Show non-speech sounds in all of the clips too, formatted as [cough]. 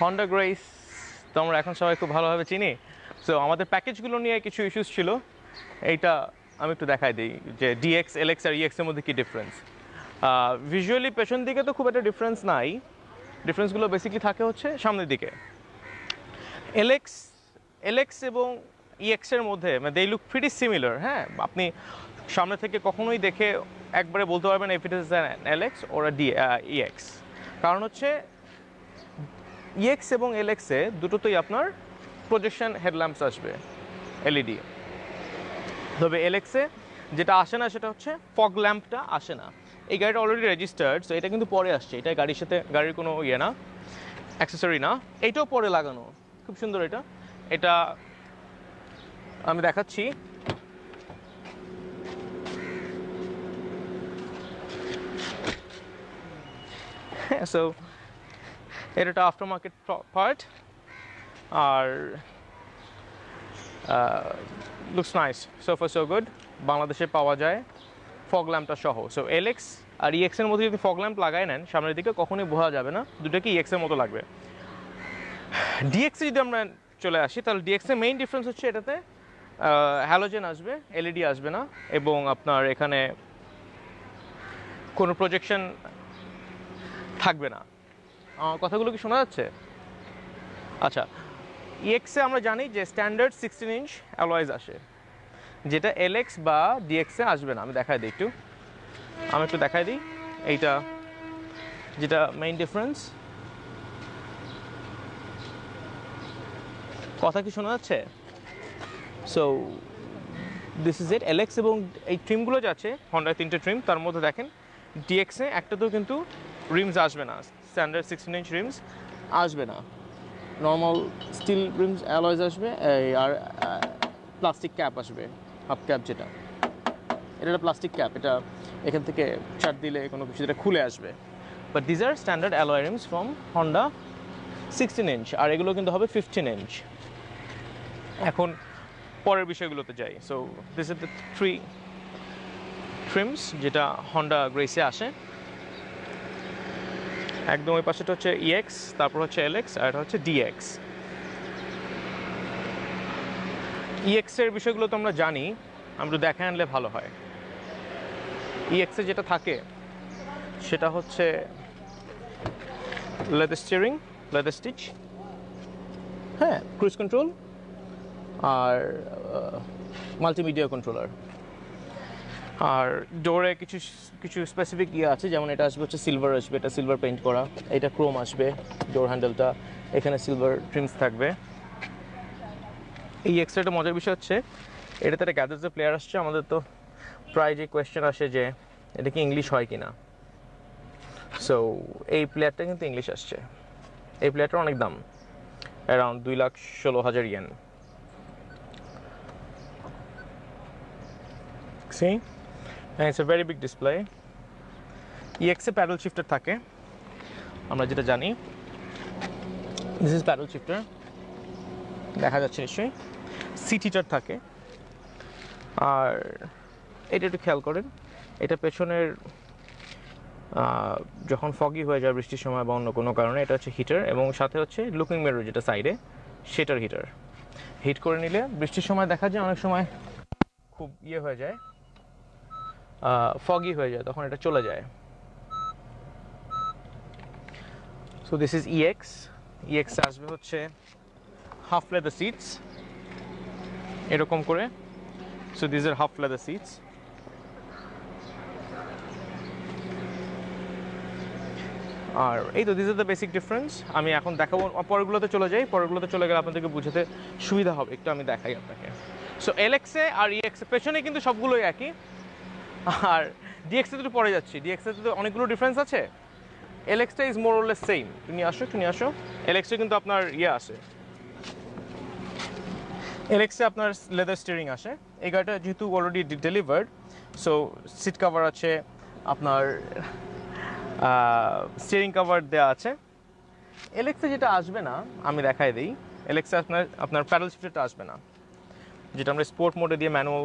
Honda grace তো আমরা এখন সবাই খুব ভালোভাবে চিনি সো আমাদের প্যাকেজগুলো নিয়ে কিছু ইস্যুস ছিল এইটা আমি একটু দেখাই দিই যে ডিএক্স এলেক্স আর ইএক্সের e মধ্যে কী ডিফারেন্স ভিজুয়ালি পেছন দিকে তো খুব একটা ডিফারেন্স নাই ডিফারেন্সগুলো বেসিকলি থাকে হচ্ছে সামনের দিকে এলেক্স এলেক্স এবং ইএক্সের e মধ্যে মানে দেই লুক প্রিটি সিমিলার হ্যাঁ আপনি সামনে থেকে কখনোই দেখে একবারে বলতে পারবেন if it is an LX or D EX কারণ হচ্ছে ইএক্স এবং এল এক্সে দুটোতেই আপনার প্রজেকশন হেডল্যাম্পস আসবে e এলইডি তবে এল এক্সে যেটা আসে না সেটা হচ্ছে ফগ ল্যাম্পটা আসে না এই গাড়িটা অলরেডি রেজিস্টার্ড সো এটা কিন্তু পরে আসছে এটা গাড়ির সাথে গাড়ির কোনো ইয়ে না অ্যাক্সেসরি না এটাও পরে লাগানো খুব সুন্দর এটা এটা আমি দেখাচ্ছি হ্যাঁ [laughs] সো এটা একটা আফটার মার্কেট পার্ট আর looks nice so far so good বাংলাদেশে পাওয়া যায় ফগ ল্যাম্পটা সহ সো এলেক্স আর ইএক্সের e মধ্যে যদি ফগ ল্যাম্প লাগাই নেন সামনের দিকে কখনোই বোঝা যাবে না দুটোকে ইএক্সের e মতো লাগবে ডিএক্সে যদি আমরা চলে আসি তাহলে ডিএক্সের মেইন ডিফারেন্স হচ্ছে এটাতে হ্যালোজেন আসবে এলইডি e আসবে না এবং আপনার এখানে কোনো প্রজেকশন থাকবে না কথাগুলো কি শোনা যাচ্ছে আচ্ছা ইএক্সে আমরা জানি যে স্ট্যান্ডার্ড সিক্সটিন ইঞ্চ অ্যালয়েজ আসে যেটা এলএক্স বা ডিএক্সে আসবে না আমি দেখাই দিই একটু আমি একটু দেখাই দিই এইটা যেটা মেইন ডিফারেন্স কথা কি শোনা যাচ্ছে so this is it LX এবং এই ট্রিমগুলো যাচ্ছে হন্ডায় তিনটে ট্রিম তার মধ্যে দেখেন ডিএক্সে একটাতেও কিন্তু রিমস আসবে না স্ট্যান্ডার্ড সিক্সটিন ইঞ্চ রিমস আসবে না নর্মাল স্টিল রিমস অ্যালয়েজ আসবে আর প্লাস্টিক ক্যাপ আসবে হাফ ক্যাপ যেটা এটা একটা প্লাস্টিক ক্যাপ এটা এখান থেকে চার দিলে কোনো কিছু যেটা খুলে আসবে but these are standard alloy rims from Honda sixteen inch আর এগুলো কিন্তু হবে ফিফটিন ইঞ্চ এখন পরের বিষয়গুলোতে যাই so this is the three trims যেটা হন্ডা গ্রেসে আসে একদম ওই পাশেটা হচ্ছে ইএক্স e তারপর হচ্ছে এলএক্স আর এটা হচ্ছে ডিএক্স e ইএক্সের বিষয়গুলো তো আমরা জানি আমরা দেখে আনলে ভালো হয় ইএক্সে e যেটা থাকে সেটা হচ্ছে লেদার স্টিয়ারিং লেদার স্টিচ হ্যাঁ ক্রুজ কন্ট্রোল আর মাল্টিমিডিয়া কন্ট্রোলার আর ডোরে কিছু কিছু স্পেসিফিক ইয়ে আছে যেমন এটা আসবে হচ্ছে সিলভার আসবে এটা সিলভার পেইন্ট করা এটা ক্রোম আসবে ডোর হ্যান্ডেলটা এখানে সিলভার ট্রিমস থাকবে এই এক্সট্রাটা মজার বিষয় হচ্ছে এটাতে একটা গ্যাদার্সের প্লেয়ার আসছে আমাদের তো প্রায় যে কোয়েশ্চেন আসে যে এটা কি ইংলিশ হয় কি না সো এই প্লেয়ারটা কিন্তু ইংলিশ আসছে এই প্লেয়ারটার অনেক দাম অ্যারাউন্ড দুই লাখ ষোলো হাজার ইয়েন সেই হ্যাঁ it's a very big display ইএক্সে প্যাডেল শিফটার থাকে আমরা যেটা জানি দিস ইজ প্যাডেল শিফটার দেখা যাচ্ছে নিশ্চয়ই সিটিটার থাকে আর এটা একটু খেয়াল করেন এটা পেছনের যখন ফগি হয়ে যায় বৃষ্টির সময় বা অন্য কোনো কারণে এটা হচ্ছে হিটার এবং সাথে হচ্ছে লুকিং মেরো যেটা সাইডে সেটার হিটার হিট করে নিলে বৃষ্টির সময় দেখা যায় অনেক সময় খুব ইয়ে হয়ে যায় ফগি হয়ে যায় তখন এটা চলে যায় so this is EX EX আসবে হচ্ছে হাফ লেদার সিটস এরকম করে so this are half leather seats আর এই তো this is the basic difference আমি এখন দেখাবো পরেরগুলোতে চলে যাই পরেরগুলোতে চলে গেলে আপনাদেরকে বুঝাতে সুবিধা হবে একটু আমি দেখাই আপনাকে সো এলএক্সে আর ইএক্সে e পেছনে কিন্তু সবগুলোই একই আর ডিএক্সে তো পরে যাচ্ছি ডিএক্সে তো অনেকগুলো ডিফারেন্স আছে এলেক্সটা ইজ মোর ওলেস সেম তুমি আসো তুমি আসো এলেক্সটা কিন্তু আপনার ইয়ে আসে এলেক্সে আপনার লেদার স্টিয়ারিং আসে এই গাড়িটা যেহেতু already delivered so seat cover আছে আপনার স্টিয়ারিং কাভার দেওয়া আছে এলেক্সে যেটা আসবে না আমি দেখাই দিই এলেক্সে আপনার আপনার প্যাডেল শিফটটা আসবে না যেটা আমরা স্পোর্ট মোডে দিয়ে ম্যানুয়াল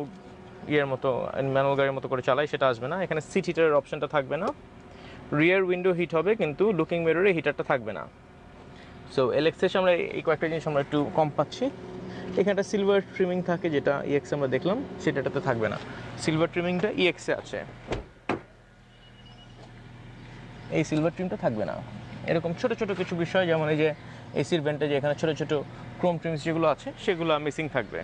ইয়ের মতো ম্যানুয়াল গাড়ির মতো করে চালাই সেটা আসবে না এখানে সিট হিটারের অপশনটা থাকবে না রিয়ার উইন্ডো হিট হবে কিন্তু লুকিং মেরোরে হিটারটা থাকবে না সো এলেক্সেস আমরা এই কয়েকটা জিনিস আমরা একটু কম পাচ্ছি এখানে একটা সিলভার ট্রিমিং থাকে যেটা ইএক্সে e আমরা দেখলাম সেটাটাতে থাকবে না সিলভার ট্রিমিংটা ইএক্সে আছে এই সিলভার ট্রিমটা থাকবে না এরকম ছোট ছোট কিছু বিষয় যেমন এই যে এসির ভেন্টেজ এখানে ছোট ছোট ক্রোম ট্রিমস যেগুলো আছে সেগুলো মিসিং থাকবে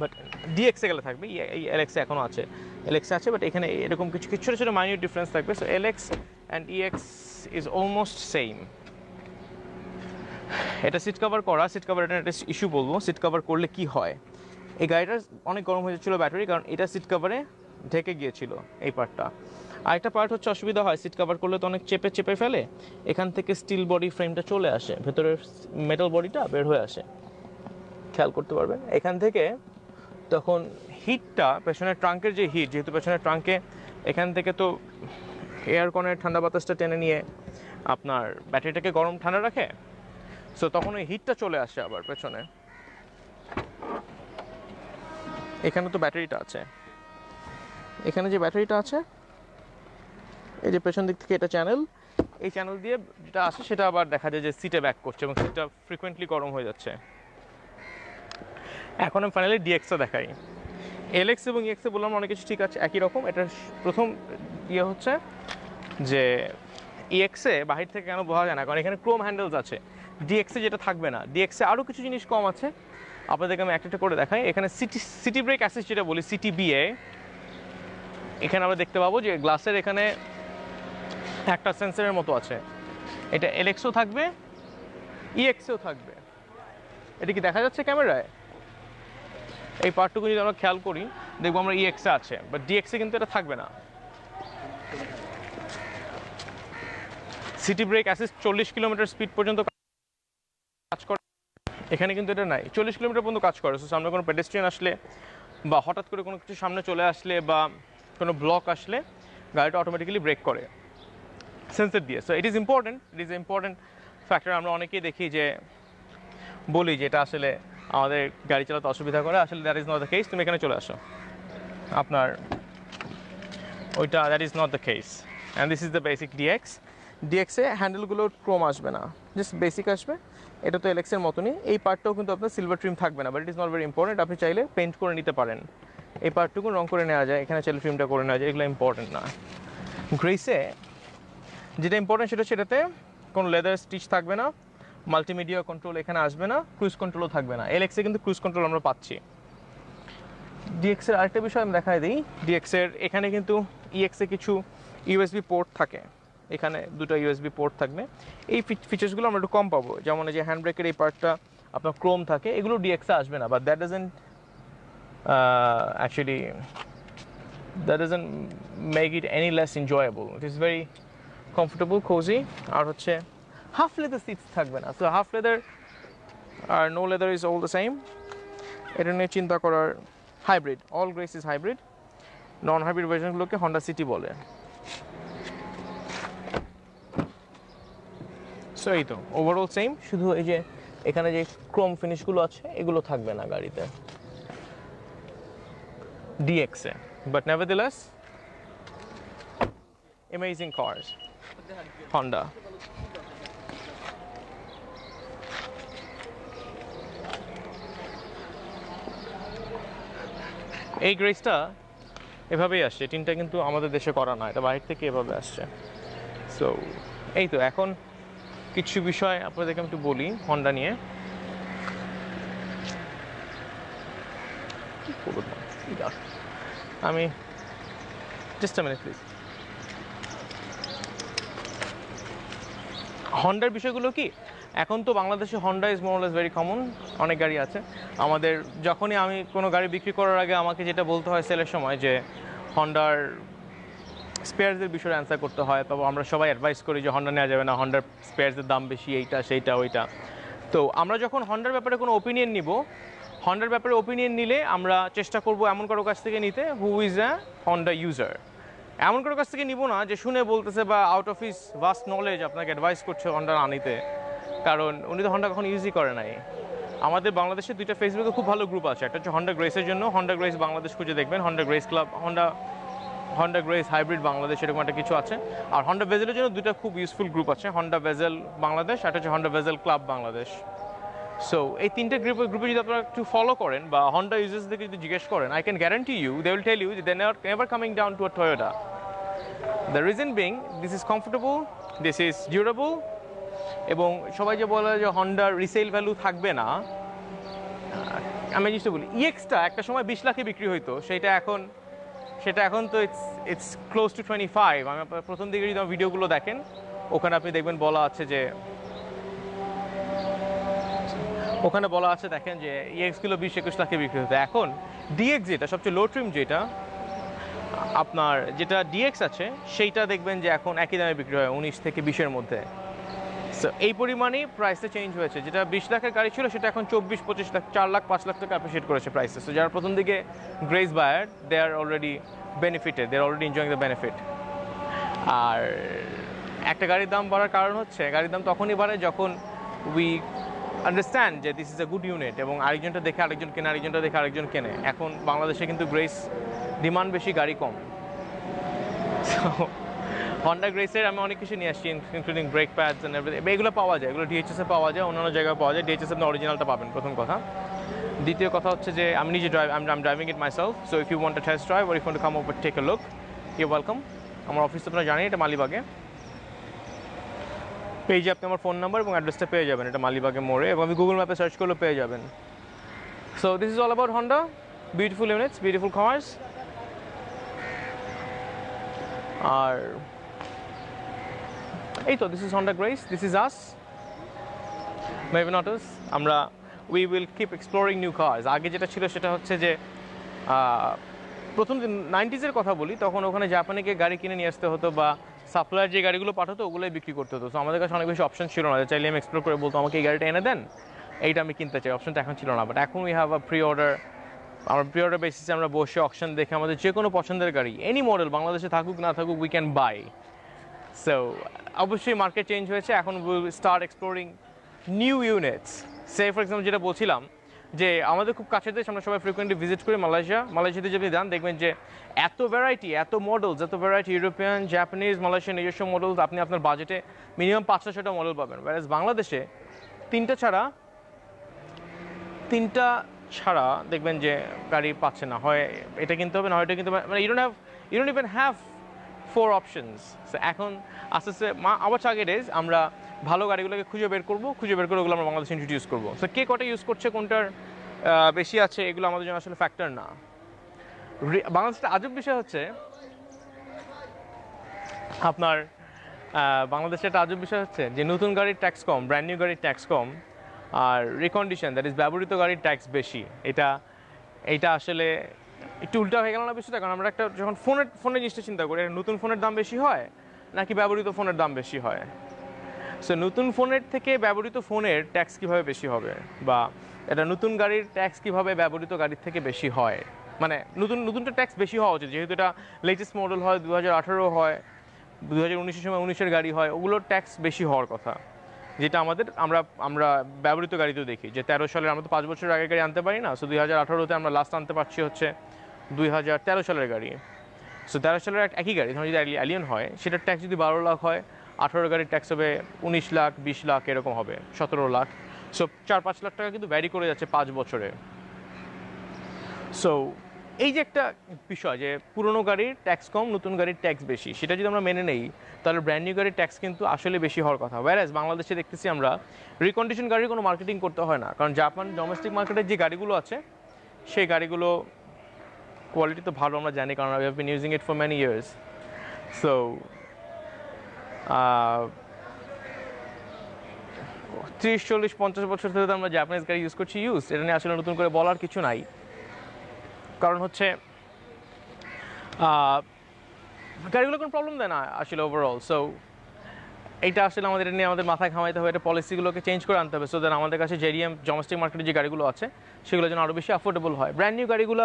বাট ডিএক্সে গেলে থাকবে এই এলএক্সে এখনও আছে এলএক্সে আছে বাট এখানে এরকম কিছু কিছু ছোটো ছোটো মাইনিউট ডিফারেন্স থাকবে so LX and EX is almost same এটা সিট কভার করা সিট কভার এটা একটা ইস্যু বলবো সিট কভার করলে কি হয় এই গাড়িটার অনেক গরম হয়ে যাচ্ছিলো ব্যাটারি কারণ এটা সিট কভারে ঢেকে গিয়েছিল এই পার্টটা আরেকটা পার্ট হচ্ছে অসুবিধা হয় সিট কভার করলে তো অনেক চেপে চেপে ফেলে এখান থেকে স্টিল বডি ফ্রেমটা চলে আসে ভেতরের মেটাল বডিটা বের হয়ে আসে খেয়াল করতে পারবেন এখান থেকে তখন হিটটা পেছনের ট্রাঙ্কের যে হিট যেহেতু পেছনের ট্রাঙ্কে এখান থেকে তো এয়ারকনের ঠান্ডা বাতাসটা টেনে নিয়ে আপনার ব্যাটারিটাকে গরম ঠান্ডা রাখে সো তখন ওই হিটটা চলে আসে আবার পেছনে এখানে তো ব্যাটারিটা আছে এখানে যে ব্যাটারিটা আছে এই যে পেছন দিক থেকে এটা চ্যানেল এই চ্যানেল দিয়ে যেটা আসে সেটা আবার দেখা যায় যে সিটে ব্যাক করছে এবং সিটটা ফ্রিকোয়েন্টলি গরম হয়ে যাচ্ছে এখন আমি ফাইনালি ডিএক্সটা দেখাই এলএক্স এবং ইএক্সে e বললাম অনেক কিছু ঠিক আছে একই রকম এটা প্রথম ইয়ে হচ্ছে যে ইএক্সে e বাহির থেকে কেন বোঝা যায় না কারণ এখানে ক্রোম হ্যান্ডেলস আছে ডিএক্সে যেটা থাকবে না ডিএক্সে আরও কিছু জিনিস কম আছে আপনাদেরকে আমি একটা করে দেখাই এখানে সিটি সিটি ব্রেক অ্যাসিস যেটা বলি সিটি বিএ এখানে আমরা দেখতে পাবো যে গ্লাসের এখানে একটা সেন্সারের মতো আছে এটা এলেক্সও থাকবে ইএক্সেও e থাকবে এটা কি দেখা যাচ্ছে ক্যামেরায় এই পার্টটুকু যদি আমরা খেয়াল করি দেখবো আমরা ইএক্সে e আছে বাট ডিএক্সে কিন্তু এটা থাকবে না সিটি ব্রেক অ্যাসিস্ট চল্লিশ কিলোমিটার স্পিড পর্যন্ত কাজ করে এখানে কিন্তু এটা নাই চল্লিশ কিলোমিটার পর্যন্ত কাজ করে সো সামনে কোনো পেডেস্ট্রিয়ান আসলে বা হঠাৎ করে কোনো কিছু সামনে চলে আসলে বা কোনো ব্লক আসলে গাড়িটা অটোমেটিক্যালি ব্রেক করে সেন্সার দিয়ে so it is important it is important factor আমরা অনেকেই দেখি যে বলি যে এটা আসলে আমাদের গাড়ি চালাতে অসুবিধা করে আসলে that is not the case তুমি এখানে চলে আসো আপনার ওইটা that is not the case and this is the basic DX ডিএক্সে হ্যান্ডেলগুলোর ক্রোম আসবে না জাস্ট বেসিক আসবে এটা তো এলেক্সের মতনই এই পার্টটাও কিন্তু আপনার সিলভার ট্রিম থাকবে না but it is not very important আপনি চাইলে পেন্ট করে নিতে পারেন এই পার্টটুকু রং করে নেওয়া যায় এখানে চাইলে ফ্রিমটা করে নেওয়া যায় এগুলো ইম্পর্টেন্ট না গ্রেসে যেটা ইম্পর্টেন্ট সেটা সেটাতে কোনো লেদার স্টিচ থাকবে না মাল্টিমিডিয়া কন্ট্রোল এখানে আসবে না ক্রুজ কন্ট্রোলও থাকবে না এলএক্সে কিন্তু ক্রুজ কন্ট্রোল আমরা পাচ্ছি ডিএক্সের আরেকটা বিষয় আমি দেখাই দিই ডিএক্সের এখানে কিন্তু ইএক্সে e কিছু ইউএসবি পোর্ট থাকে এখানে দুটো ইউএসবি পোর্ট থাকবে এই ফিচার্সগুলো আমরা একটু কম পাবো যেমন এই যে হ্যান্ড ব্রেকের এই পার্টটা আপনার ক্রোম থাকে এগুলো ডিএক্সে আসবে না বা that doesn't actually that doesn't make it any less enjoyable it is very comfortable খোঁজি আর হচ্ছে হাফ লেদার সিটস থাকবে না সো হাফ লেদার আর no leather is all the same এটা নিয়ে চিন্তা করার hybrid all Grace is hybrid non hybrid ভার্সনগুলোকে হন্ডা সিটি বলে সো এই তো ওভারঅল সেম শুধু এই যে এখানে যে ক্রোম ফিনিশগুলো আছে এগুলো থাকবে না গাড়িতে ডিএক্সে but nevertheless amazing cars Honda এই গ্রেসটা এভাবেই আসছে টিনটা কিন্তু আমাদের দেশে করা না এটা বাইরে থেকে এভাবে আসছে সো এই তো এখন কিছু বিষয় আপনাদেরকে আমি একটু বলি হন্ডা নিয়ে আমি জাস্ট মিনিট প্লিজ হন্ডার বিষয়গুলো কি এখন তো বাংলাদেশে Honda is more or less very common অনেক গাড়ি আছে আমাদের যখনই আমি কোনো গাড়ি বিক্রি করার আগে আমাকে যেটা বলতে হয় সেলের সময় যে হন্ডার স্পেয়ার্সের বিষয়ে অ্যান্সার করতে হয় তারপর আমরা সবাই অ্যাডভাইস করি যে হন্ডা নেওয়া যাবে না হন্ডার স্পেয়ার্সের দাম বেশি এইটা সেইটা ওইটা তো আমরা যখন হন্ডার ব্যাপারে কোনো ওপিনিয়ন নিব হন্ডার ব্যাপারে ওপিনিয়ন নিলে আমরা চেষ্টা করব এমন কারো কাছ থেকে নিতে who is a Honda user এমন কারো কাছ থেকে নিব না যে শুনে বলতেছে বা out of his vast knowledge আপনাকে অ্যাডভাইস করছে হন্ডা না নিতে কারণ উনি তো হন্ডা কখন ইউজই করে নাই আমাদের বাংলাদেশে দুইটা ফেসবুকে খুব ভালো গ্রুপ আছে একটা হচ্ছে হন্ডা গ্রেসের জন্য হন্ডা গ্রেস বাংলাদেশ খুঁজে দেখবেন Honda Grace club Honda Honda Grace hybrid Bangladesh এরকম একটা কিছু আছে আর হন্ডা ভেজেলের জন্য দুটা খুব ইউজফুল গ্রুপ আছে হন্ডা ভেজেল বাংলাদেশ একটা হচ্ছে Honda Vezel club Bangladesh so এই তিনটে গ্রুপ গ্রুপে যদি আপনারা একটু ফলো করেন বা হন্ডা ইউজার্সদেরকে যদি জিজ্ঞেস করেন I can guarantee you they will tell you then are never coming down to a Toyota the reason being this is comfortable this is durable এবং সবাই যে বলে যে হন্ডার রিসেল ভ্যালু থাকবে না আমি জিনিসটা বলি ইএক্সটা একটা সময় বিশ লাখে বিক্রি হইতো সেটা এখন সেটা এখন তো it's it's close to twenty five আমি আপনার প্রথম দিকে যদি আমার ভিডিওগুলো দেখেন ওখানে আপনি দেখবেন বলা আছে যে ওখানে বলা আছে দেখেন যে ইএক্সগুলো বিশ একুশ লাখে বিক্রি হতো এখন ডিএক্স যেটা সবচেয়ে লো ট্রিম যেটা আপনার যেটা ডিএক্স আছে সেইটা দেখবেন যে এখন একই দামে বিক্রি হয় উনিশ থেকে বিশের মধ্যে এই পরিমাণেই প্রাইসটা চেঞ্জ হয়েছে যেটা বিশ লাখের গাড়ি ছিল সেটা এখন চব্বিশ পঁচিশ লাখ চার লাখ পাঁচ লাখ টাকা অ্যাপ্রিসিয়েট করেছে প্রাইসে সো যারা প্রথম দিকে Grace buyer they are already benefited they are already enjoying the benefit আর একটা গাড়ির দাম বাড়ার কারণ হচ্ছে গাড়ির দাম তখনই বাড়ে যখন উই আন্ডারস্ট্যান্ড যে this is a good unit এবং আরেকজনটা দেখে আরেকজন কেনে আরেকজনটা দেখে আরেকজন কেনে এখন বাংলাদেশে কিন্তু গ্রেস ডিমান্ড বেশি গাড়ি কম হন্ডা গ্রেসের আমি অনেক কিছু নিয়ে আসছি ইনক্লুডিং ব্রেক প্যাডস এগুলো পাওয়া যায় এগুলো ডিএচএসে পাওয়া যায় অন্যান্য জায়গায় পাওয়া যায় ডিএচএস আপনি অরিজিনালটা পাবেন প্রথম কথা দ্বিতীয় কথা হচ্ছে যে আমি নিজে ড্রাইভ আমি am driving it myself so if you want test drive or if want come over take a look you welcome আমার অফিস তো আপনারা জানেন এটা মালিবাগে পেজে আপনি আমার ফোন নাম্বার এবং অ্যাড্রেসটা পেয়ে যাবেন এটা মালিবাগে মোড়ে এবং আমি গুগল ম্যাপে সার্চ করলে পেয়ে যাবেন so this is all about Honda beautiful units beautiful cars আর এই তো this is Honda Grace this is us not autos আমরা we will keep exploring new cars আগে যেটা ছিল সেটা হচ্ছে যে প্রথম দিন নাইনটিজের কথা বলি তখন ওখানে জাপানে গিয়ে গাড়ি কিনে নিয়ে আসতে হতো বা সাপ্লায়ার যে গাড়িগুলো পাঠাতো ওগুলোই বিক্রি করতে হতো সো আমাদের কাছে অনেক বেশি অপশন ছিল না চাইলে আমি এক্সপ্লোর করে বলতো আমাকে এই গাড়িটা এনে দেন এইটা আমি কিনতে চাই অপশনটা এখন ছিল না বাট এখন we have a pre order আমার প্রি অর্ডার বেসিসে আমরা বসে অপশন দেখে আমাদের যে কোনো পছন্দের গাড়ি এনি মডেল বাংলাদেশে থাকুক না থাকুক উই ক্যান বাই সো অবশ্যই মার্কেট চেঞ্জ হয়েছে এখন will start exploring new units say for example যেটা বলছিলাম যে আমাদের খুব কাছে দেশ আমরা সবাই ফ্রিকোয়েন্টলি ভিজিট করি মালয়েশিয়া মালয়েশিয়াতে যদি যান দেখবেন যে এত ভ্যারাইটি এত মডেলস এত ভ্যারাইটি ইউরোপিয়ান জাপানিজ মালয়েশিয়া নিজস্ব মডেলস আপনি আপনার বাজেটে মিনিমাম পাঁচটা ছটা মডেল পাবেন ব্যারাজ বাংলাদেশে তিনটা ছাড়া তিনটা ছাড়া দেখবেন যে গাড়ি পাচ্ছে না হয় এটা কিনতে হবে না হয় এটা কিনতে হবে মানে you don't have you even have four options এখন আস্তে আস্তে মা আবার টার্গেট এজ আমরা ভালো গাড়িগুলোকে খুঁজে বের করবো খুঁজে বের করে ওগুলো আমরা বাংলাদেশে ইন্ট্রোডিউস করবো সো কে কটা ইউজ করছে কোনটার বেশি আছে এগুলো আমাদের জন্য আসলে ফ্যাক্টর না বাংলাদেশটা আজব বিষয় হচ্ছে আপনার বাংলাদেশে একটা আজব বিষয় হচ্ছে যে নতুন গাড়ির ট্যাক্স কম ব্র্যান্ড নিউ গাড়ির ট্যাক্স কম আর রিকন্ডিশন দ্যাট ইজ ব্যবহৃত গাড়ির ট্যাক্স বেশি এটা এটা আসলে একটু উল্টা হয়ে গেল না বিষয়টা কারণ আমরা একটা যখন ফোনের ফোনের জিনিসটা চিন্তা করি নতুন ফোনের দাম বেশি হয় নাকি ব্যবহৃত ফোনের দাম বেশি হয় সো নতুন ফোনের থেকে ব্যবহৃত ফোনের ট্যাক্স কীভাবে বেশি হবে বা এটা নতুন গাড়ির ট্যাক্স কীভাবে ব্যবহৃত গাড়ির থেকে বেশি হয় মানে নতুন নতুনটা ট্যাক্স বেশি হওয়া উচিত যেহেতু এটা লেটেস্ট মডেল হয় দু হয় দু হাজার উনিশের সময় উনিশের গাড়ি হয় ওগুলোর ট্যাক্স বেশি হওয়ার কথা যেটা আমাদের আমরা আমরা ব্যবহৃত গাড়িতেও দেখি যে তেরো সালের আমরা তো পাঁচ বছর আগের গাড়ি আনতে পারি না সো দুই হাজার আঠারোতে আমরা লাস্ট আনতে পারছি হচ্ছে দুই হাজার তেরো সালের গাড়ি সো তেরো সালের একই গাড়ি ধরুন যদি অ্যালিয়ন হয় সেটার ট্যাক্স যদি বারো লাখ হয় আঠারো গাড়ির ট্যাক্স হবে উনিশ লাখ বিশ লাখ এরকম হবে সতেরো লাখ সো চার পাঁচ লাখ টাকা কিন্তু ব্যারি করে যাচ্ছে পাঁচ বছরে সো এই যে একটা বিষয় যে পুরনো গাড়ির ট্যাক্স কম নতুন গাড়ির ট্যাক্স বেশি সেটা যদি আমরা মেনে নেই তাহলে ব্র্যান্ড নিউ গাড়ির ট্যাক্স কিন্তু আসলে বেশি হওয়ার কথা ওয়ারাজ বাংলাদেশে দেখতেছি আমরা রিকন্ডিশন গাড়ির কোনো মার্কেটিং করতে হয় না কারণ জাপান ডোমেস্টিক মার্কেটের যে গাড়িগুলো আছে সেই গাড়িগুলো কোয়ালিটি তো ভালো আমরা জানি কারণ I have been using it for many years so ত্রিশ চল্লিশ পঞ্চাশ বছর ধরে তো আমরা জাপানিজ গাড়ি ইউজ করছি ইউজ এটা নিয়ে আসলে নতুন করে বলার কিছু নাই কারণ হচ্ছে গাড়িগুলো কোনো প্রবলেম দেয় না আসলে ওভারঅল সো এটা আসলে আমাদের নিয়ে আমাদের মাথায় ঘামাইতে হবে এটা পলিসিগুলোকে চেঞ্জ করে আনতে হবে সো দেন আমাদের কাছে জেডিএম জমেস্টিক মার্কেটে যে গাড়িগুলো আছে সেগুলো যেন আরও বেশি অ্যাফোর্ডেবল হয় ব্র্যান্ড নিউ গাড়িগুলো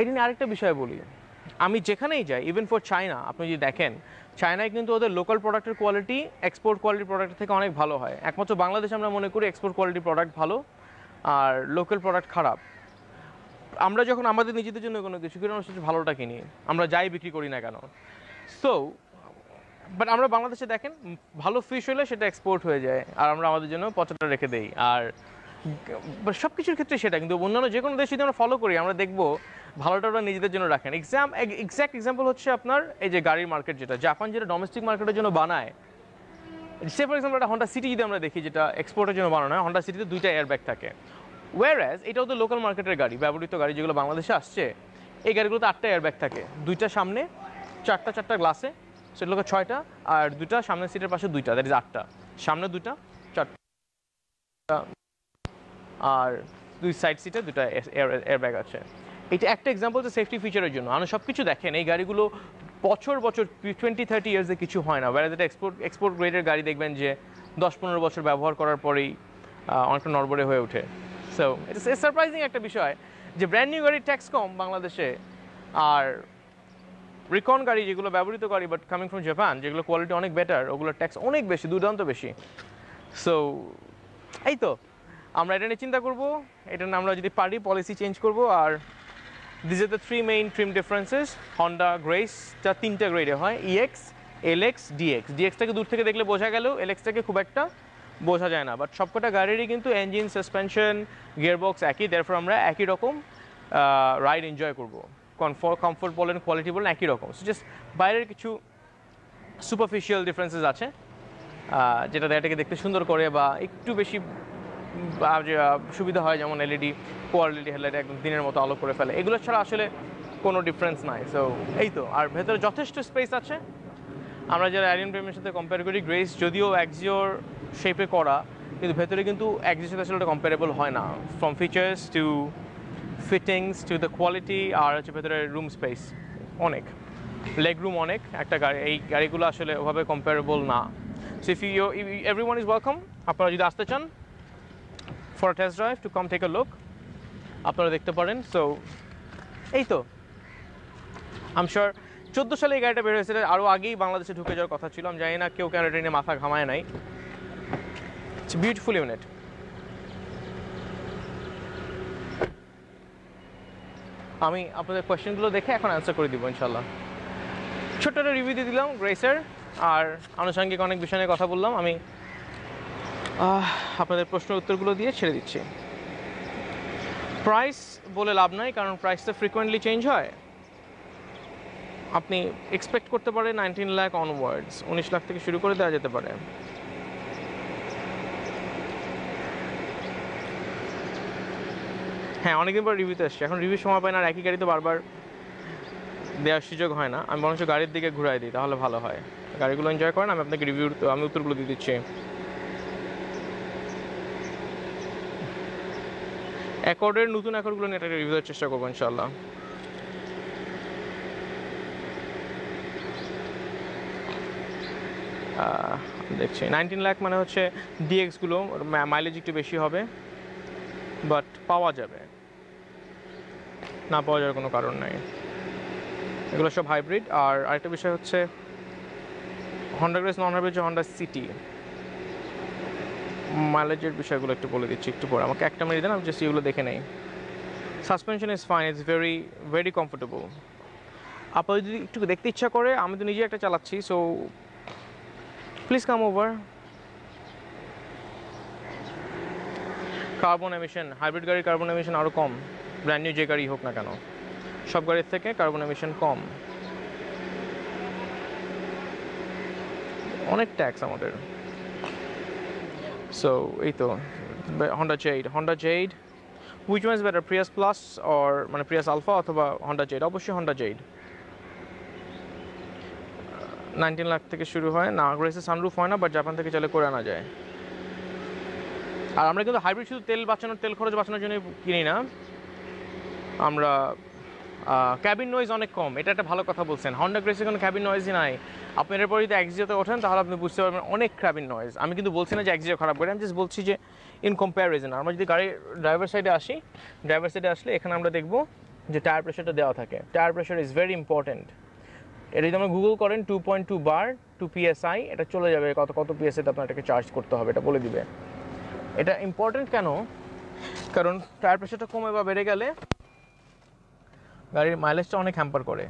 এটা নিয়ে আরেকটা বিষয় বলি আমি যেখানেই যাই ইভেন ফর চায়না আপনি যদি দেখেন চায়নায় কিন্তু ওদের লোকাল প্রোডাক্টের কোয়ালিটি এক্সপোর্ট কোয়ালিটি প্রোডাক্ট থেকে অনেক ভালো হয় একমাত্র বাংলাদেশে আমরা মনে করি এক্সপোর্ট কোয়ালিটি প্রোডাক্ট ভালো আর লোকাল প্রোডাক্ট খারাপ আমরা যখন আমাদের নিজেদের জন্য কোনো কিছু কিনি আমরা ভালোটা কিনি আমরা যাই বিক্রি করি না কেন সো বাট আমরা বাংলাদেশে দেখেন ভালো ফিশ হলে সেটা এক্সপোর্ট হয়ে যায় আর আমরা আমাদের জন্য পচাটা রেখে দেই আর সব কিছুর ক্ষেত্রে সেটা কিন্তু অন্যান্য যে কোনো দেশ যদি আমরা ফলো করি আমরা দেখবো ভালোটা ওরা নিজেদের জন্য রাখেন এক্সাম এক্স্যাক্ট এক্সাম্পল হচ্ছে আপনার এই যে গাড়ির মার্কেট যেটা জাপান যেটা ডোমেস্টিক মার্কেটের জন্য বানায় সে ফর এক্সাম্পল একটা হন্ডা সিটি যদি আমরা দেখি যেটা এক্সপোর্টের জন্য বানানো হয় হন্ডা সিটিতে দুইটা এয়ারব্যাগ থাকে ওয়ারাস এটাও তো লোকাল মার্কেটের গাড়ি ব্যবহৃত গাড়ি যেগুলো বাংলাদেশে আসছে এই গাড়িগুলোতে আটটা এয়ারব্যাগ থাকে দুইটা সামনে চারটা চারটা গ্লাসে সেগুলোকে ছয়টা আর দুটা সামনের সিটের পাশে দুইটা দ্যাট ইজ আটটা সামনে দুটা চারটা আর দুই সাইড সিটে দুটা এয়ারব্যাগ আছে এটা একটা এক্সাম্পল যে সেফটি ফিচারের জন্য আমরা সব কিছু দেখেন এই গাড়িগুলো বছর বছর টোয়েন্টি থার্টি ইয়ার্সে কিছু হয় না ওয়ারাজ এটা এক্সপোর্ট এক্সপোর্ট গ্রেডের গাড়ি দেখবেন যে দশ পনেরো বছর ব্যবহার করার পরেই অনেকটা নড়বড়ে হয়ে ওঠে সো ইটস সারপ্রাইজিং একটা বিষয় যে ব্র্যান্ড নিউ গাড়ির ট্যাক্স কম বাংলাদেশে আর রিকন গাড়ি যেগুলো ব্যবহৃত গাড়ি বাট কামিং ফ্রম জাপান যেগুলো কোয়ালিটি অনেক বেটার ওগুলোর ট্যাক্স অনেক বেশি দুর্দান্ত বেশি সো এই তো আমরা এটা নিয়ে চিন্তা করবো এটা নিয়ে আমরা যদি পারি পলিসি চেঞ্জ করব আর this are the three main trim differences Honda Grace যা তিনটা গ্রেডে হয় ইএক্স এলএক্স ডিএক্স ডিএক্সটাকে দূর থেকে দেখলে বোঝা গেল এলএক্সটাকে খুব একটা বোঝা যায় না বাট সবকটা গাড়িরই কিন্তু ইঞ্জিন সাসপেনশন গিয়ারবক্স একই ফর আমরা একই রকম রাইড এনজয় করবো কমফোর্ট কমফোর্ট বলেন কোয়ালিটি বলেন একই রকম সো জাস্ট বাইরের কিছু সুপারফিশিয়াল ডিফারেন্সেস আছে যেটা গাড়িটাকে দেখতে সুন্দর করে বা একটু বেশি সুবিধা হয় যেমন এলইডি কোয়ালিটি হেডলাইট একদম দিনের মতো আলো করে ফেলে এগুলো ছাড়া আসলে কোনো ডিফারেন্স নাই সো এই তো আর ভেতরে যথেষ্ট স্পেস আছে আমরা যারা অ্যারিয়ান প্রেমের সাথে কম্পেয়ার করি গ্রেস যদিও অ্যাক্সিওর শেপে করা কিন্তু ভেতরে কিন্তু একজির সাথে আসলে কম্পারেবল হয় না from features to fittings to the quality আর হচ্ছে ভেতরে রুম স্পেস অনেক লেগ রুম অনেক একটা গাড়ি এই গাড়িগুলো আসলে ওভাবে কম্পারেবল না so if you every one is welcome আপনারা যদি আসতে চান for test drive to come take a look আপনারা দেখতে পারেন সো এই তো আমশোর চোদ্দো সালে এই গাড়িটা বের হয়েছে আরও আগেই বাংলাদেশে ঢুকে যাওয়ার কথা ছিল আমি জানি না কেউ কেন ট্রেনে নিয়ে মাথা ঘামায় নাই It's a beautiful unit. আমি আপনাদের কোয়েশ্চেনগুলো দেখে এখন অ্যান্সার করে দিব ইনশাল্লাহ ছোট্ট একটা রিভিউ দিয়ে দিলাম গ্রেসের আর আনুষঙ্গিক অনেক বিষয় নিয়ে কথা বললাম আমি আপনাদের প্রশ্ন উত্তরগুলো দিয়ে ছেড়ে দিচ্ছি প্রাইস বলে লাভ নাই কারণ প্রাইস তো ফ্রিকোয়েন্টলি চেঞ্জ হয় আপনি এক্সপেক্ট করতে পারেন নাইনটিন লাখ অনওয়ার্ডস উনিশ লাখ থেকে শুরু করে দেওয়া যেতে পারে হ্যাঁ অনেকদিন পর রিভিউতে আসছে এখন রিভিউ সময় পায় না একই গাড়ি তো বারবার দেওয়ার সুযোগ হয় না আমি বরঞ্চ গাড়ির দিকে ঘুরাই দিই তাহলে ভালো হয় গাড়িগুলো এনজয় করেন আমি আপনাকে রিভিউ আমি উত্তরগুলো দিয়ে দিচ্ছি অ্যাকর্ডের নতুন অ্যাকর্ডগুলো নিয়ে একটা রিভিউ চেষ্টা করবো ইনশাল্লাহ দেখছি নাইনটিন লাখ মানে হচ্ছে ডিএক্সগুলো মাইলেজ একটু বেশি হবে বাট পাওয়া যাবে না পাওয়া যাওয়ার কোনো কারণ নাই এগুলো সব হাইব্রিড আর আরেকটা বিষয় হচ্ছে Honda Grace non hybrid Honda City মাইলেজের বিষয়গুলো একটু বলে দিচ্ছি একটু পরে আমাকে একটা মেরিয়ে দেন আমি জাস্ট এগুলো দেখে নেই suspension is fine is very very comfortable আপনার যদি একটু দেখতে ইচ্ছা করে আমি তো নিজে একটা চালাচ্ছি so please come over carbon emission hybrid গাড়ির কার্বন এমিশন আরও কম ব্র্যান্ড নিউ যে গাড়ি হোক না কেন সব গাড়ির থেকে কার্বন এমিশন কম অনেক ট্যাক্স আমাদের সো এই তো Honda Jade Honda Jade which one is better Prius plus or মানে প্রিয়াস আলফা অথবা হন্ডা জেইড অবশ্যই হন্ডা জেইড নাইনটিন লাখ থেকে শুরু হয় না আগ্রেসে সানরুফ হয় না বাট জাপান থেকে চালে করে আনা যায় আর আমরা কিন্তু হাইব্রিড শুধু তেল বাঁচানোর তেল খরচ বাঁচানোর জন্য কিনি না আমরা ক্যাবিন নয়েজ অনেক কম এটা একটা ভালো কথা বলছেন হন্ডা গ্রেসে কোনো ক্যাবিন নয়েজই নাই আপনি এরপর যদি একজিওতে ওঠেন তাহলে আপনি বুঝতে পারবেন অনেক ক্যাবিন নয়েজ আমি কিন্তু বলছি না যে এক্সিও খারাপ করে আমি জাস্ট বলছি যে ইন কম্প্যারিজন আমরা যদি গাড়ির ড্রাইভার সাইডে আসি ড্রাইভার সাইডে আসলে এখানে আমরা দেখবো যে টায়ার প্রেশারটা দেওয়া থাকে tyre pressure is very important এটা যদি আমরা গুগল করেন two point two bar two PSI এটা চলে যাবে কত কত পিএসআইতে আপনার এটাকে চার্জ করতে হবে এটা বলে দিবে এটা ইম্পর্ট্যান্ট কেন কারণ টায়ার প্রেশারটা কমে বা বেড়ে গেলে গাড়ির মাইলেজটা অনেক হ্যাম্পার করে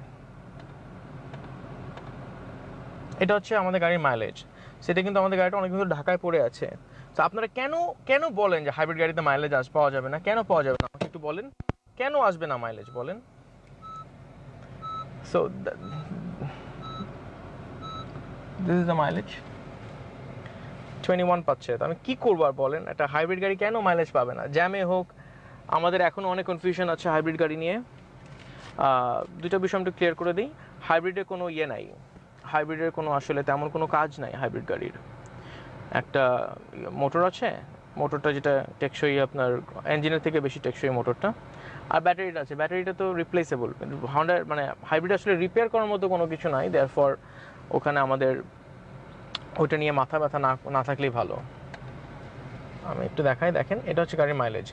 এটা হচ্ছে আমাদের গাড়ির মাইলেজ সেটা কিন্তু আমাদের গাড়িটা অনেক কিন্তু ঢাকায় পড়ে আছে তো আপনারা কেন কেন বলেন যে হাইব্রিড গাড়িতে মাইলেজ আস পাওয়া যাবে না কেন পাওয়া যাবে না আমাকে একটু বলেন কেন আসবে না মাইলেজ বলেন so this is the mileage twenty one পাচ্ছে তো আমি কী করবো আর বলেন একটা হাইব্রিড গাড়ি কেন মাইলেজ পাবে না জ্যামে হোক আমাদের এখনও অনেক কনফিউশন আছে হাইব্রিড গাড়ি নিয়ে দুইটা বিষয় আমি একটু ক্লিয়ার করে দিই হাইব্রিডের কোনো ইয়ে নাই হাইব্রিডের কোনো আসলে তেমন কোনো কাজ নাই হাইব্রিড গাড়ির একটা মোটর আছে মোটরটা যেটা টেকসই আপনার ইঞ্জিনের থেকে বেশি টেকসই মোটরটা আর ব্যাটারিটা আছে ব্যাটারিটা তো রিপ্লেসেবল হন্ডার মানে হাইব্রিড আসলে রিপেয়ার করার মতো কোনো কিছু নাই দেয়ার ওখানে আমাদের ওইটা নিয়ে মাথা ব্যথা না না থাকলেই ভালো আমি একটু দেখাই দেখেন এটা হচ্ছে গাড়ির মাইলেজ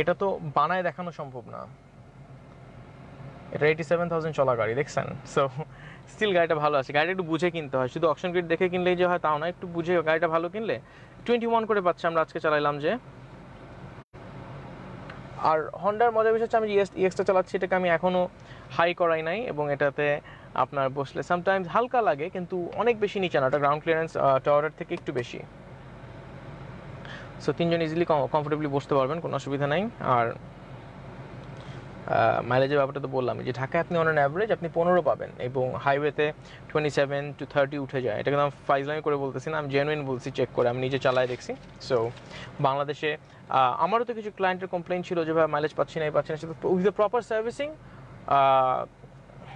এটা তো বানায় দেখানো সম্ভব না এটা এইটি সেভেন থাউজেন্ড চলা গাড়ি দেখছেন সো স্টিল গাড়িটা ভালো আছে গাড়িটা একটু বুঝে কিনতে হয় শুধু অপশন গ্রিড দেখে কিনলেই যে হয় তাও না একটু বুঝে গাড়িটা ভালো কিনলে টোয়েন্টি ওয়ান করে পাচ্ছি আমরা আজকে চালাইলাম যে আর হন্ডার মজা বিষয় হচ্ছে আমি ইএক্সটা চালাচ্ছি এটাকে আমি এখনও হাই করাই নাই এবং এটাতে আপনার বসলে সামটাইমস হালকা লাগে কিন্তু অনেক বেশি নিচে না ওটা গ্রাউন্ড ক্লিয়ারেন্স টাওয়ারের থেকে একটু বেশি সো তিনজন ইজিলি কমফোর্টেবলি বসতে পারবেন কোনো অসুবিধা নাই আর মাইলেজের ব্যাপারটা তো বললাম যে ঢাকায় আপনি অন অ্যাভারেজ আপনি পনেরো পাবেন এবং হাইওয়েতে টোয়েন্টি সেভেন টু থার্টি উঠে যায় এটা কিন্তু আমি ফাইজলামি করে বলতেছি না আমি জেনুইন বলছি চেক করে আমি নিজে চালাই দেখছি সো বাংলাদেশে আমারও তো কিছু ক্লায়েন্টের কমপ্লেন ছিল যে ভাই মাইলেজ পাচ্ছি না এই পাচ্ছি না সেটা with the proper servicing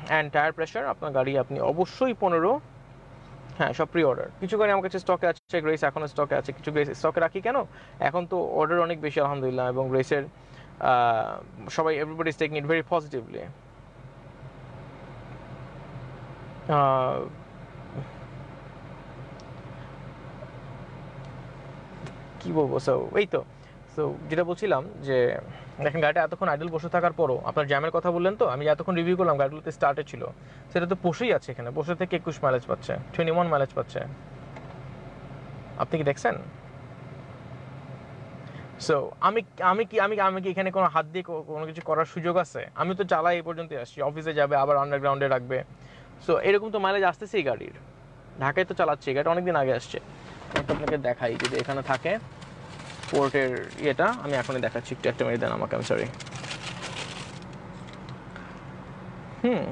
and tyre pressure আপনার গাড়ি আপনি অবশ্যই পনেরো হ্যাঁ সব প্রি অর্ডার কিছু গাড়ি আমার কাছে স্টকে আছে গ্রেস এখনও স্টকে আছে কিছু গ্রেস স্টকে রাখি কেন এখন তো অর্ডার অনেক বেশি আলহামদুলিল্লাহ এবং গ্রেসের সবাই everybody is taking it very positively কি বলবো সো এই তো সো যেটা বলছিলাম যে দেখেন গাড়িটা এতক্ষণ আইডল বসে থাকার পরও আপনার জ্যামের কথা বললেন তো আমি এতক্ষণ রিভিউ করলাম গাড়িগুলোতে স্টার্টে ছিল সেটা তো বসেই আছে এখানে বসে থেকে একুশ মাইলেজ পাচ্ছে টোয়েন্টি ওয়ান মাইলেজ পাচ্ছে আপনি কি দেখছেন সো আমি আমি কি আমি আমি কি এখানে কোনো হাত দিয়ে কোনো কিছু করার সুযোগ আছে আমি তো চালাই এই পর্যন্তই আসছি অফিসে যাবে আবার আন্ডারগ্রাউন্ডে রাখবে সো এরকম তো মাইলেজ আসতেছে এই গাড়ির ঢাকায় তো চালাচ্ছে এই গাড়িটা অনেকদিন আগে আসছে আপনাকে দেখাই যদি এখানে থাকে পোর্টের ইয়েটা আমি এখনই দেখাচ্ছি একটু একটা মেরে দেন আমাকে আমি সরি হুম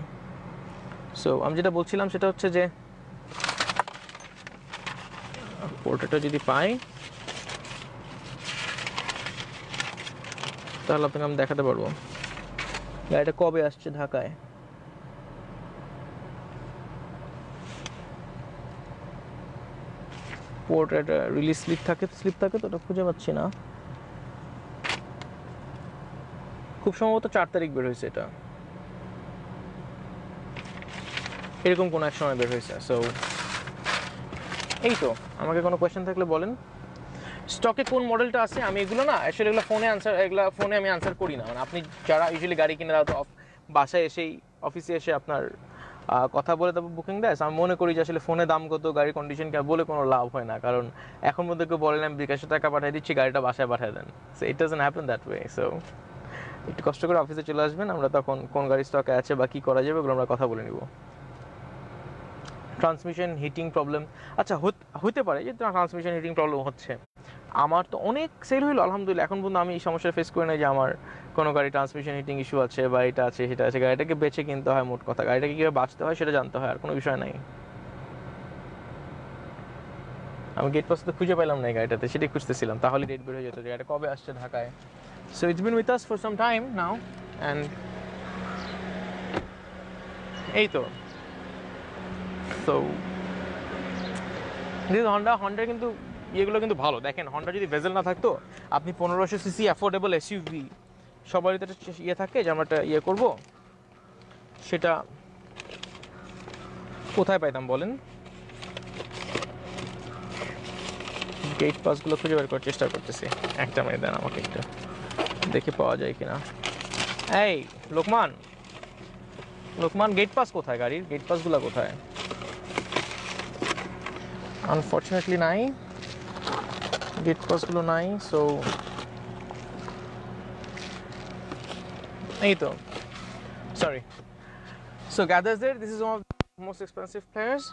সো আমি যেটা বলছিলাম সেটা হচ্ছে যে পোর্টেটা যদি পাই তাহলে আপনাকে আমি দেখাতে পারবো গাড়িটা কবে আসছে ঢাকায় পোর্ট একটা রিলিজ স্লিপ থাকে স্লিপ থাকে তো ওটা খুঁজে পাচ্ছি না খুব সম্ভবত চার তারিখ বের হয়েছে এটা এরকম কোনো এক সময় বের হয়েছে সো এই তো আমাকে কোনো কোয়েশ্চেন থাকলে বলেন স্টকে কোন মডেলটা আছে আমি এগুলো না আসলে এগুলো ফোনে আনসার এগুলো ফোনে আমি আনসার করি না মানে আপনি যারা ইউজুয়ালি গাড়ি কিনে দাও তো বাসায় এসেই অফিসে এসে আপনার কথা বলে তারপর বুকিং দেয় আমি মনে করি যে আসলে ফোনে দাম কত গাড়ির কন্ডিশন কেন বলে কোনো লাভ হয় না কারণ এখন মধ্যে কেউ বলেন আমি বিকাশে টাকা পাঠিয়ে দিচ্ছি গাড়িটা বাসায় পাঠিয়ে দেন so it doesn't happen that way so একটু কষ্ট করে অফিসে চলে আসবেন আমরা তখন কোন গাড়ির স্টকে আছে বা কী করা যাবে ওগুলো আমরা কথা বলে নিব ট্রান্সমিশন হিটিং প্রবলেম আচ্ছা হতে পারে যে ট্রান্সমিশন হিটিং প্রবলেম হচ্ছে আমার তো অনেক সেল হইলো আলহামদুলিল্লাহ এখন পর্যন্ত আমি এই সমস্যা ফেস করি না যে আমার কোনো গাড়ি ট্রান্সমিশন হিটিং ইস্যু আছে বা এটা আছে সেটা আছে গাড়িটাকে বেছে কিনতে হয় মোট কথা গাড়িটাকে কীভাবে বাঁচতে হয় সেটা জানতে হয় আর কোনো বিষয় নাই আমি গেট পাস তো খুঁজে পেলাম না গাড়িটাতে সেটাই খুঁজতেছিলাম তাহলে ডেট বের হয়ে যেত গাড়িটা কবে আসছে ঢাকায় so it's been with us for some time now and এই তো সো দিস হন্ডা হন্ডা কিন্তু ইয়েগুলো কিন্তু ভালো দেখেন হন্ডা যদি ভেজেল না থাকতো আপনি পনেরোশো সিসি অ্যাফোর্ডেবল এসইউভি সবারই তো একটা ইয়ে থাকে যে আমরা একটা ইয়ে করবো সেটা কোথায় পাইতাম বলেন গেট পাসগুলো খুঁজে বের করার চেষ্টা করতেছি একটা মিনিট দেন আমাকে একটু দেখে পাওয়া যায় কিনা এই লোকমান লোকমান গেট পাস কোথায় গাড়ির গেট পাসগুলো কোথায় আনফর্চুনেটলি নাই গেট পাসগুলো নাই সো এই তো sorry so gathers there this is one of most expensive players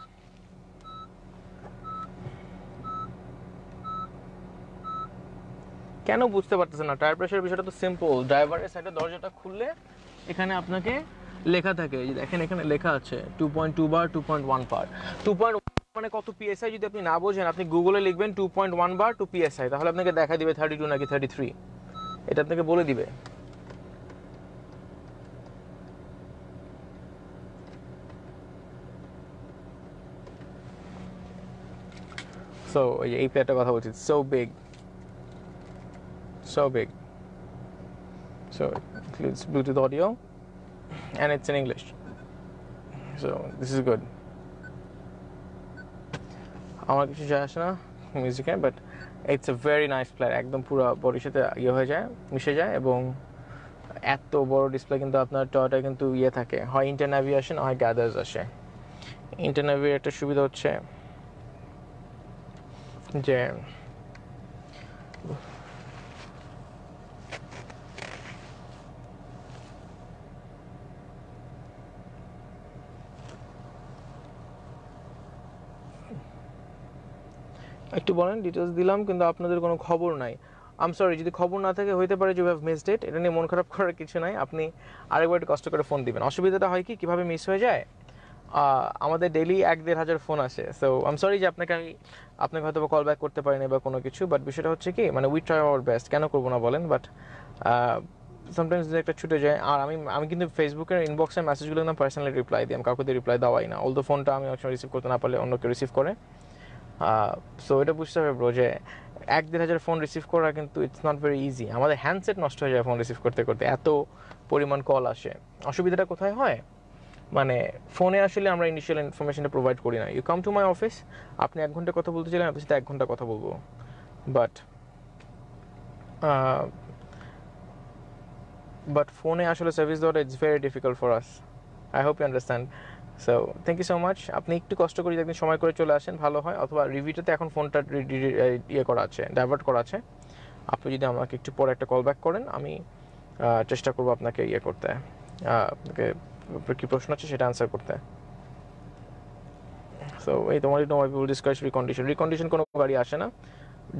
কেন বুঝতে পারতেছে না টায়ার প্রেশার বিষয়টা তো সিম্পল ড্রাইভারের সাইডে দরজাটা খুললে এখানে আপনাকে লেখা থাকে দেখেন এখানে লেখা আছে two point two bar two point one per two point মানে কত পিএসআই যদি আপনি না বোঝেন আপনি গুগলে লিখবেন two point one bar two PSI তাহলে আপনাকে দেখা দিবে থার্টি টু নাকি থার্টি থ্রি এটা আপনাকে বলে দিবে এই প্লেয়ারটা কথা বলছি so big so big so includes Bluetooth audio and it's in English so this is good আমার কিছু যায় আসে না মিউজিকে but it's a very nice player একদম পুরো বডির সাথে ইয়ে হয়ে যায় মিশে যায় এবং এত বড় ডিসপ্লে কিন্তু আপনার টয়টা কিন্তু ইয়ে থাকে হয় ইন্টারনাভি আসে না হয় গ্যাদার্স আসে ইন্টারনাভির একটা সুবিধা হচ্ছে যে একটু বলেন ডিটেলস দিলাম কিন্তু আপনাদের কোনো খবর নাই আম সরি যদি খবর না থাকে হইতে পারে যে হ্যাভ মিসড ইট এটা নিয়ে মন খারাপ করার কিছু নাই আপনি আরেকবার একটু কষ্ট করে ফোন দিবেন অসুবিধাটা হয় কি কীভাবে মিস হয়ে যায় আমাদের ডেলি এক দেড় হাজার ফোন আসে সো আম সরি যে আপনাকে আমি আপনাকে হয়তো কল ব্যাক করতে পারিনি বা কোনো কিছু বাট বিষয়টা হচ্ছে কি মানে উই ট্রাই আওয়ার বেস্ট কেন করবো না বলেন বাট সামটাইমস যদি একটা ছুটে যায় আর আমি আমি কিন্তু ফেসবুকের ইনবক্সে মেসেজগুলো না পার্সোনালি রিপ্লাই দিই আমি কাউকে রিপ্লাই দেওয়াই না অলদো ফোনটা আমি অনেক সময় রিসিভ করতে না পারলে অন্য কেউ রিসিভ করে সো এটা বুঝতে হবে ব্রো যে এক দেড় হাজার ফোন রিসিভ করা কিন্তু ইটস নট ভেরি ইজি আমাদের হ্যান্ডসেট নষ্ট হয়ে যায় ফোন রিসিভ করতে করতে এত পরিমাণ কল আসে অসুবিধাটা কোথায় হয় মানে ফোনে আসলে আমরা ইনিশিয়াল ইনফরমেশনটা প্রোভাইড করি না you come to my office আপনি এক ঘন্টা কথা বলতে চাইলেন আপনার সাথে এক ঘন্টা কথা বলবো বাট বাট ফোনে আসলে সার্ভিস দেওয়াটা it's very difficult for us I hope you understand so thank you so much আপনি একটু কষ্ট করে একদিন সময় করে চলে আসেন ভালো হয় অথবা রিভিউটাতে এখন ফোনটা ইয়ে করা আছে ডাইভার্ট করা আছে আপনি যদি আমাকে একটু পরে একটা কল ব্যাক করেন আমি চেষ্টা করবো আপনাকে ইয়ে করতে আপনাকে কী প্রশ্ন আছে সেটা আনসার করতে সো এই তোমার no I discuss recondition recondition কোনো গাড়ি আসে না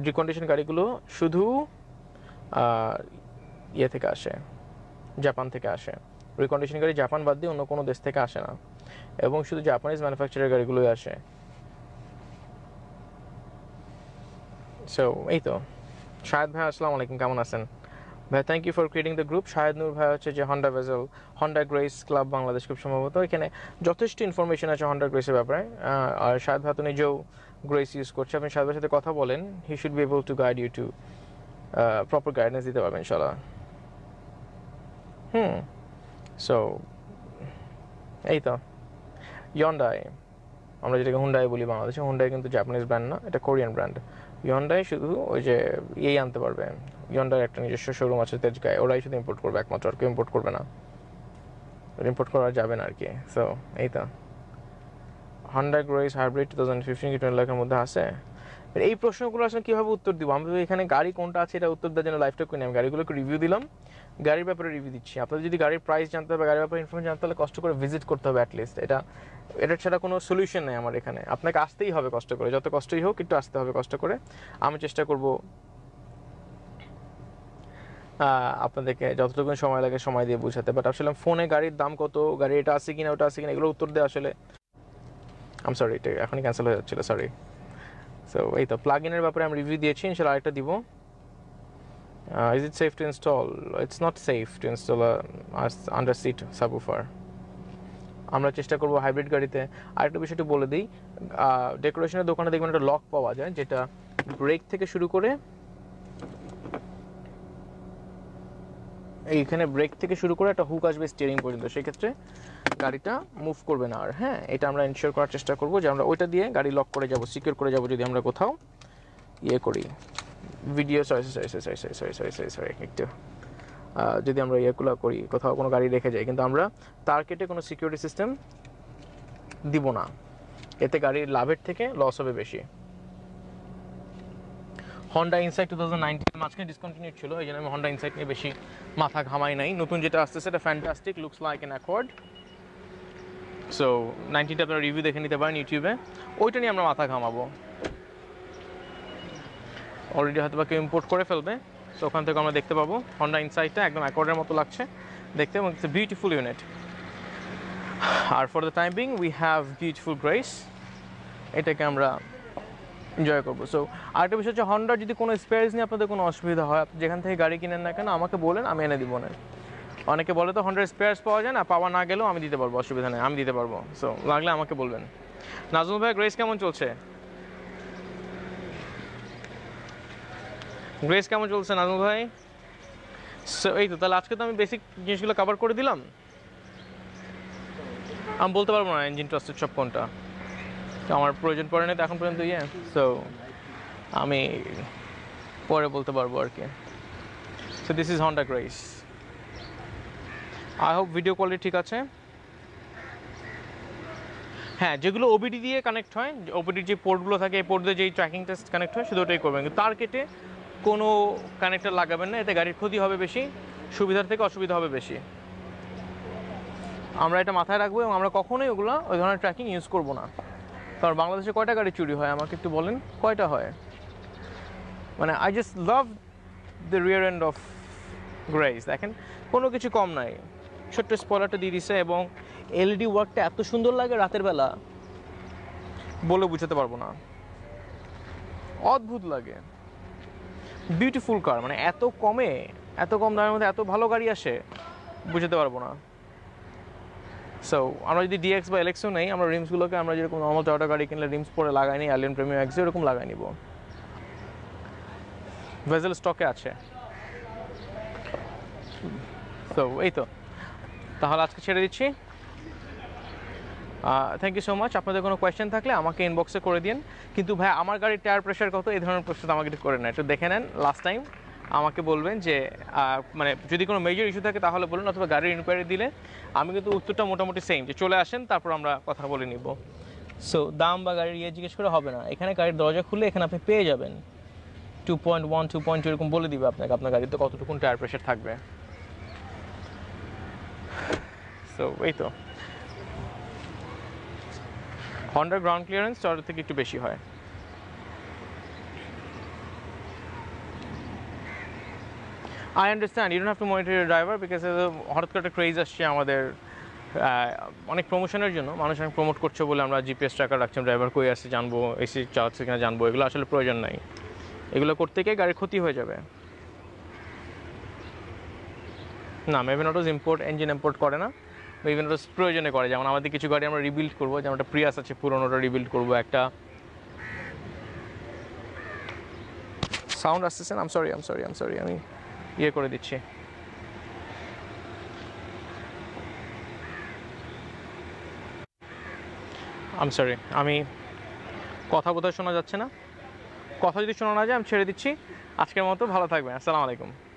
রিকন্ডিশন গাড়িগুলো শুধু ইয়ে থেকে আসে জাপান থেকে আসে রিকন্ডিশন গাড়ি জাপান বাদ দিয়ে অন্য কোনো দেশ থেকে আসে না এবং শুধু জাপানিজ ম্যানুফ্যাকচারের গাড়িগুলোই আসে সো এই তো শাহেদ ভাই আসসালাম আলাইকুম কেমন আছেন ভাই thank you for creating the group Shahed Noor ভাই হচ্ছে যে Honda Vezel Honda Grace club Bangladesh খুব সম্ভবত এখানে যথেষ্ট ইনফরমেশন আছে হন্ডা গ্রেসের ব্যাপারে আর শাহেদ ভাই তো নিজেও গ্রেস ইউজ করছে আপনি শাহেদ ভাইয়ের সাথে কথা বলেন he should be able to guide you to proper guidance দিতে পারবেন ইনশাল্লাহ হুম সো এই তো ইয়ন্ডাই আমরা যেটাকে হুন্ডাই বলি বাংলাদেশে হুন্ডাই কিন্তু জাপানিজ ব্র্যান্ড না এটা কোরিয়ান ব্র্যান্ড ইয়ন্ডাই শুধু ওই যে ইয়েই আনতে পারবে ইয়ন্ডার একটা নিজস্ব শোরুম আছে তেজগায় ওরাই শুধু ইম্পোর্ট করবে একমাত্র আর কেউ ইম্পোর্ট করবে না ইম্পোর্ট করা যাবে না আর কি সো এই তো Honda Grace hybrid two thousand fifteen twenty লাখের মধ্যে আছে এই প্রশ্নগুলো আসলে কীভাবে উত্তর দিব আমি এখানে গাড়ি কোনটা আছে এটা উত্তর দেওয়ার জন্য লাইফটা করে আমি গাড়িগুলোকে রিভিউ দিলাম গাড়ির ব্যাপারে রিভিউ দিচ্ছি আপনাদের যদি গাড়ির প্রাইস জানতে হবে গাড়ির ব্যাপারে ইনফরমেশন জানতে হলে কষ্ট করে ভিজিট করতে হবে অ্যাটলিস্ট এটা এটা ছাড়া কোনো সলিউশন নেই আমার এখানে আপনাকে আসতেই হবে কষ্ট করে যত কষ্টই হোক একটু আসতে হবে কষ্ট করে আমি চেষ্টা করব আপনাদেরকে যতটুকু সময় লাগে সময় দিয়ে বুঝাতে বাট আসলে ফোনে গাড়ির দাম কত গাড়ি এটা আছে কিনা ওটা আছে কিনা এগুলো উত্তর দেওয়া আসলে আম সরি এটা এখনই ক্যান্সেল হয়ে যাচ্ছিলো সরি সো এই তো প্লাগ ইনের ব্যাপারে আমি রিভিউ দিয়েছি ইনশাল আরেকটা দিব is it safe to install it's not safe to install under seat subwoofer আমরা চেষ্টা করব হাইব্রিড গাড়িতে আরেকটা বিষয়টি বলে দিই ডেকোরেশনের uh, দোকানে দেখবেন একটা লক পাওয়া যায় যেটা ব্রেক থেকে শুরু করে এইখানে ব্রেক থেকে শুরু করে একটা হুক আসবে স্টিয়ারিং পর্যন্ত সেক্ষেত্রে গাড়িটা মুভ করবে না আর হ্যাঁ এটা আমরা ইনশিওর করার চেষ্টা করব যে আমরা ওইটা দিয়ে গাড়ি লক করে যাব সিকিউর করে যাব যদি আমরা কোথাও ইয়ে করি video sorry sorry sorry sorry sorry sorry sorry sorry একটু যদি আমরা ইয়েগুলো করি কোথাও কোনো গাড়ি রেখে যাই কিন্তু আমরা তার কেটে কোনো সিকিউরিটি সিস্টেম দিব না এতে গাড়ির লাভের থেকে লস হবে বেশি Honda Insight two thousand nineteen মাঝখানে ডিসকন্টিনিউ ছিল এই জন্য আমি হন্ডা ইনসাইট নিয়ে বেশি মাথা ঘামাই নাই নতুন যেটা আসছে সেটা fantastic looks like an Accord so নাইনটিনটা আপনারা রিভিউ দেখে নিতে পারেন ইউটিউবে ওইটা নিয়ে আমরা মাথা ঘামাবো অলরেডি হয়তো বা কেউ ইম্পোর্ট করে ফেলবে তো ওখান থেকে আমরা দেখতে পাবো হন্ডা ইনসাইটটা একদম অ্যাকর্ডের মতো লাগছে দেখতে এবং ইটস বিউটিফুল ইউনিট আর for the time being we have beautiful Grace এটাকে আমরা এনজয় করবো সো আরেকটা বিষয় হচ্ছে হন্ডার যদি কোনো স্পেয়ার্স নিয়ে আপনাদের কোনো অসুবিধা হয় আপনি যেখান থেকে গাড়ি কিনেন না কেন আমাকে বলেন আমি এনে দিব না অনেকে বলে তো হন্ড্রেড স্পেয়ার্স পাওয়া যায় না পাওয়া না গেলেও আমি দিতে পারবো অসুবিধা নেই আমি দিতে পারবো সো লাগলে আমাকে বলবেন নাজমুল ভাই গ্রেস কেমন চলছে গ্রেস কেমন চলছে নাজমুল ভাই সো এই তো তাহলে আজকে তো আমি বেসিক জিনিসগুলো কভার করে দিলাম আমি বলতে পারবো না ইঞ্জিন ট্রাস্টেড সব কোনটা তো আমার প্রয়োজন পড়ে না তো এখন পর্যন্ত ইয়ে সো আমি পরে বলতে পারবো আর কি so this is Honda Grace I hope video quality ঠিক আছে হ্যাঁ যেগুলো ওবিডি দিয়ে কানেক্ট হয় ওবিডির যে পোর্টগুলো থাকে এই পোর্ট দিয়ে যেই ট্র্যাকিং টেস্ট কানেক্ট হয় শুধু ওটাই করবেন তার কেটে কোনো কানেক্টার লাগাবেন না এতে গাড়ির ক্ষতি হবে বেশি সুবিধার থেকে অসুবিধা হবে বেশি আমরা এটা মাথায় রাখবো এবং আমরা কখনোই ওগুলো ওই ধরনের ট্র্যাকিং ইউজ করবো না কারণ বাংলাদেশে কয়টা গাড়ি চুরি হয় আমাকে একটু বলেন কয়টা হয় মানে I just love the rear end of Grace দেখেন কোনো কিছু কম নাই ছোট্ট স্পলারটা দিয়ে দিছে এবং এলইডি ওয়ার্কটা e এত সুন্দর লাগে রাতের বেলা বলে বুঝাতে পারবো না অদ্ভুত লাগে বিউটিফুল কার মানে এত কমে এত কম দামের মধ্যে এত ভালো গাড়ি আসে বুঝাতে পারবো না সো আমরা যদি ডিএক্স বা এলেক্সও নেই আমরা রিমসগুলোকে আমরা যেরকম নর্মাল টয়টা গাড়ি কিনলে রিমস পরে লাগাই নিই অ্যালিয়ান প্রিমিয়াম এক্স এরকম লাগাই নিব ভেজেল স্টকে আছে তো এই তো তাহলে আজকে ছেড়ে দিচ্ছি থ্যাংক ইউ সো মাচ আপনাদের কোনো কোয়েশ্চেন থাকলে আমাকে ইনবক্সে করে দিন কিন্তু ভাই আমার গাড়ির টায়ার প্রেশার কত এই ধরনের প্রশ্ন আমাকে করে নেয় একটু দেখে নেন লাস্ট টাইম আমাকে বলবেন যে মানে যদি কোনো মেজর ইস্যু থাকে তাহলে বলুন অথবা গাড়ির ইনকোয়ারি দিলে আমি কিন্তু উত্তরটা মোটামুটি সেম যে চলে আসেন তারপর আমরা কথা বলে নিব সো দাম বা গাড়ির ইয়ে জিজ্ঞেস করে হবে না এখানে গাড়ির দরজা খুলে এখানে আপনি পেয়ে যাবেন two point one two point two এরকম বলে দিবে আপনাকে আপনার গাড়িতে কতটুকু টায়ার প্রেশার থাকবে সো এই তো হন্ডার গ্রাউন্ড ক্লিয়ারেন্স টয়টা থেকে একটু বেশি হয় I understand you don't have to monitor your driver because হঠাৎ করে একটা ক্রেজ আসছে আমাদের অনেক প্রমোশনের জন্য মানুষ অনেক প্রমোট করছে বলে আমরা জিপিএস ট্র্যাকার রাখছি ড্রাইভার কই আসছে জানবো এসি চালাচ্ছে কিনা জানবো এগুলো আসলে প্রয়োজন নাই এগুলো করতে গিয়ে গাড়ির ক্ষতি হয়ে যাবে না Maven Autos import engine import করে না মেভেন অটোজ প্রয়োজনে করে যেমন আমাদের কিছু গাড়ি আমরা রিবিল্ড করবো যেমন একটা প্রিয়াস আছে পুরোনোটা রিবিল্ড করবো একটা সাউন্ড আসতেছেন um sorry um sorry um sorry আমি ইয়ে করে দিচ্ছি আম সরি আমি কথা বোধহয় শোনা যাচ্ছে না কথা যদি শোনা না যায় আমি ছেড়ে দিচ্ছি আজকের মতো ভালো থাকবেন আসসালামু আলাইকুম